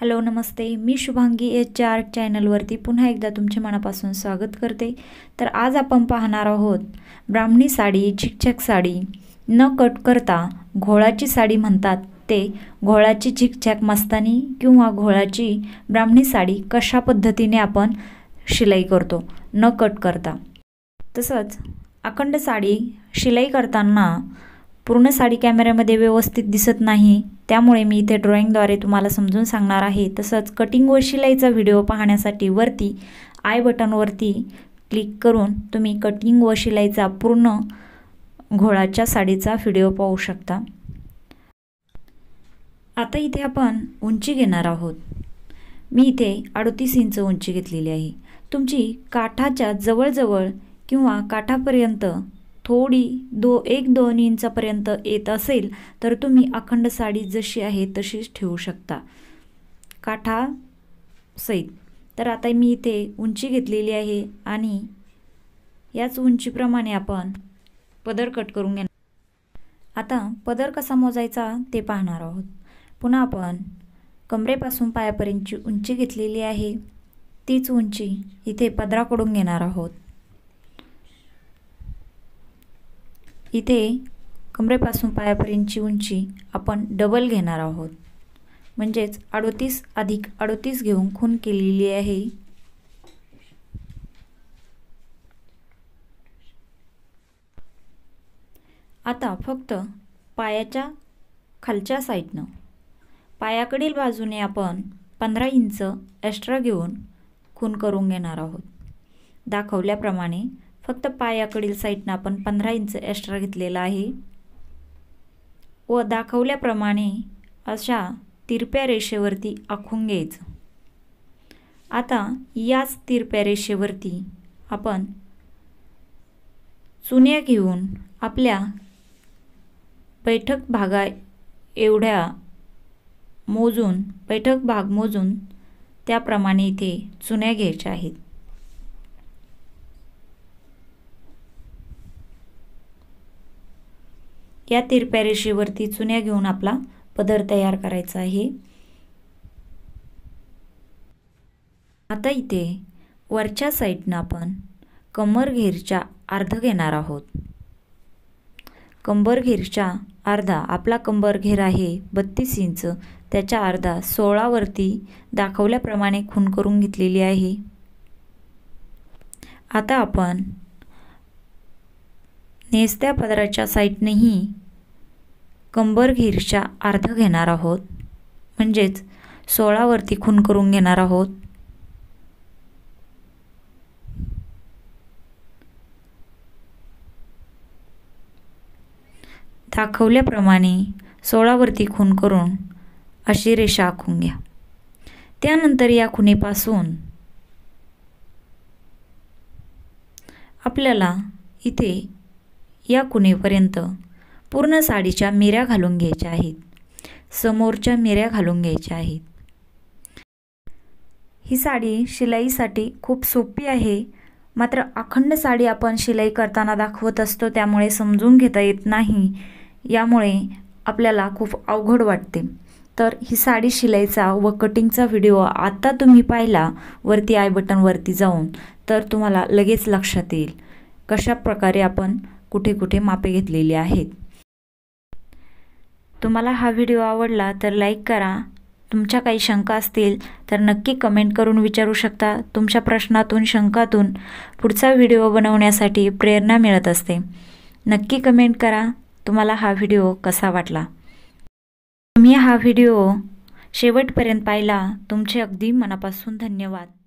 hello नमस्ते मी Shubhangi H art चॅनलवरती पुन्हा एकदा तुमचे मनापासून स्वागत करते तर आज आपण पाहणार आहोत ब्राह्मणी साडी झिकछक साडी न कट करता घोळाची साडी म्हणतात ते घोळाची झिकछक मस्तानी किंवा घोळाची ब्राह्मणी साडी कशा पद्धतीने आपण शिलाई करतो न कट करता तसंच अखंड साडी शिलाई करताना पूर्ण साडी कॅमेऱ्यामध्ये व्यवस्थित दिसत नाही त्यामुळे मी इथे ड्रॉइंगद्वारे तुम्हाला समजून सांगणार आहे तसंच कटिंग व शिलाईचा व्हिडिओ पाहण्यासाठी वरती आय बटनवरती क्लिक करून तुम्ही कटिंग व शिलाईचा पूर्ण घोळाच्या साडीचा व्हिडिओ पाहू शकता आता इथे आपण उंची घेणार आहोत मी इथे अडतीस इंच उंची घेतलेली आहे तुमची काठाच्या जवळजवळ किंवा काठापर्यंत थोडी दो एक दोन इंचापर्यंत येत असेल तर तुम्ही अखंड साडी जशी आहे तशीच ठेवू शकता काठा सहित तर आता मी इथे उंची घेतलेली आहे आणि याच उंचीप्रमाणे आपण पदर कट करून घेणार आता पदर कसा मोजायचा ते पाहणार आहोत पुन्हा आपण कमरेपासून पायापर्यंतची उंची घेतलेली आहे तीच उंची इथे पदराकडून घेणार आहोत इथे कमरेपासून पायापर्यंतची उंची आपण डबल घेणार आहोत म्हणजेच अडोतीस अधिक अडोतीस घेऊन खून केलेली आहे आता फक्त पायाच्या खालच्या साईडनं पायाकडील बाजूने आपण पंधरा इंच एक्स्ट्रा घेऊन खून करून घेणार आहोत दाखवल्याप्रमाणे फक्त पायाकडील साईडनं आपण पंधरा इंच एक्स्ट्रा घेतलेला आहे व दाखवल्याप्रमाणे अशा तिरप्या रेषेवरती आखून घ्यायचं आता याच तिरप्या रेषेवरती आपण चुन्या घेऊन आपल्या बैठक भागा एवढ्या मोजून बैठक भाग मोजून त्याप्रमाणे इथे चुन्या घ्यायच्या आहेत या तिरप्या रेषेवरती चुन्या घेऊन आपला पदर तयार करायचा आहे आता इथे वरच्या साईडनं आपण कंबर घेरच्या अर्ध घेणार आहोत कंबर घेरच्या अर्धा आपला कंबर घेर आहे बत्तीस इंच त्याच्या अर्धा सोळावरती दाखवल्याप्रमाणे खून करून घेतलेली आहे आता आपण नेसत्या पदराच्या साईडनेही कंबर घेरच्या अर्ध घेणार आहोत म्हणजेच सोळावरती खून करून घेणार आहोत दाखवल्याप्रमाणे सोळावरती खून करून अशी रेषा आखून घ्या त्यानंतर या खुनीपासून आपल्याला इथे या कुणीपर्यंत पूर्ण साडीच्या मिऱ्या घालून घ्यायच्या आहेत समोरच्या मिऱ्या घालून घ्यायच्या आहेत ही साडी शिलाईसाठी खूप सोपी आहे मात्र अखंड साडी आपण शिलाई करताना दाखवत असतो त्यामुळे समजून घेता येत नाही यामुळे आपल्याला खूप अवघड वाटते तर ही साडी शिलाईचा व कटिंगचा व्हिडिओ आत्ता तुम्ही पाहिला वरती आय बटनवरती जाऊन तर तुम्हाला लगेच लक्षात येईल कशा प्रकारे आपण कुठे कुठे मापे घेतलेली आहेत तुम्हाला हा व्हिडिओ आवडला तर लाईक करा तुमच्या काही शंका असतील तर नक्की कमेंट करून विचारू शकता तुमच्या प्रश्नातून शंकातून पुढचा व्हिडिओ बनवण्यासाठी प्रेरणा मिळत असते नक्की कमेंट करा तुम्हाला हा व्हिडिओ कसा वाटला तुम्ही हा व्हिडिओ शेवटपर्यंत पाहिला तुमचे अगदी मनापासून धन्यवाद